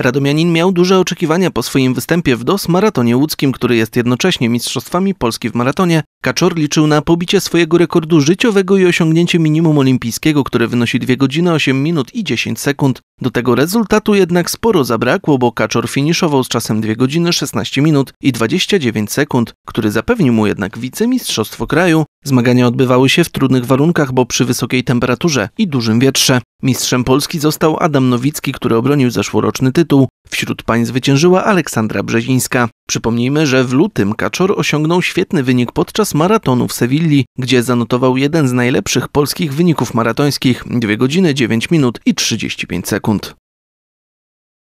Radomianin miał duże oczekiwania po swoim występie w DOS maratonie łódzkim, który jest jednocześnie mistrzostwami Polski w maratonie. Kaczor liczył na pobicie swojego rekordu życiowego i osiągnięcie minimum olimpijskiego, które wynosi 2 godziny 8 minut i 10 sekund. Do tego rezultatu jednak sporo zabrakło, bo Kaczor finiszował z czasem 2 godziny 16 minut i 29 sekund, który zapewnił mu jednak wicemistrzostwo kraju. Zmagania odbywały się w trudnych warunkach, bo przy wysokiej temperaturze i dużym wietrze. Mistrzem Polski został Adam Nowicki, który obronił zeszłoroczny tytuł. Wśród pań zwyciężyła Aleksandra Brzezińska. Przypomnijmy, że w lutym Kaczor osiągnął świetny wynik podczas maratonu w Sewilli, gdzie zanotował jeden z najlepszych polskich wyników maratońskich 2 godziny 9 minut i 35 sekund.